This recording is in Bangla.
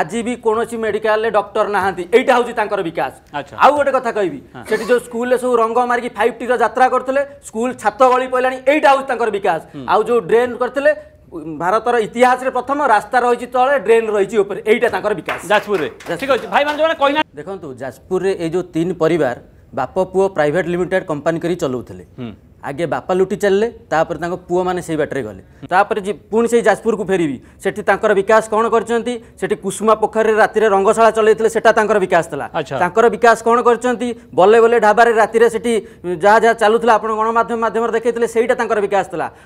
আজি ବି କୌଣସି ମେଡିକାଲରେ ଡକ୍ଟର ନାହାନ୍ତି ଏଇଟା ହେଉଛି ତାଙ୍କର ବିକାଶ ଆଉ ଗୋଟେ କଥା କହିବି ସେଠି ଯୋଉ ସ୍କୁଲରେ ସବୁ ରଙ୍ଗ ମାରିକି ଫାଇଭ ଟିର ଯାତ୍ରା କରୁଥିଲେ ସ୍କୁଲ ଛାତ ଗଳି ପଡ଼ିଲାଣି ଏଇଟା ହେଉଛି ତାଙ୍କର ବିକାଶ ଆଉ ଯୋଉ ଡ୍ରେନ୍ କରିଥିଲେ ଭାରতର ଇତିହାସରେ ପ୍ରଥମ ରାସ୍ତା ରହିଛି ତଳେ ଡ୍ରେନ୍ ରହିଛି ଉପରେ ଏଇଟା ତାଙ୍କର ବିକାଶ ଯାଜପୁରରେ ଠିକ ଅଛି ଭାଇମାନେ ଯୋଉମାନେ କହିନା ଦେଖନ୍ତୁ ଯାଜପୁରରେ ଏଇ ଯୋଉ ତିନି ପରିବାର ବାପ ପୁଅ ପ୍ରାଇଭେଟ ଲିମିଟେଡ୍ କମ୍ପାନୀ କରି ଚଲାଉଥିଲେ আগে বাপা লুটি চালিলে তাপরে তাঁর পুয় মানে সেই বাটরে গলে তাপরে পুঁজি সেই যাজপুরকু ফেরিবি সেটি তাঁর বিকাশ কোণ করছেন সেটি কুসুমা পোখরী রাতে রঙ্গশালা চলাইলে সেটা তাঁর বিকাশ লা তাঁর বিকাশ কোণ করছেন বলে বলে ঢাবার রাতে সেটি যা যা চালুলা আপনার গণমাধ্যম মাধ্যমে দেখাইলে সেইটা তাঁর বিকাশ লা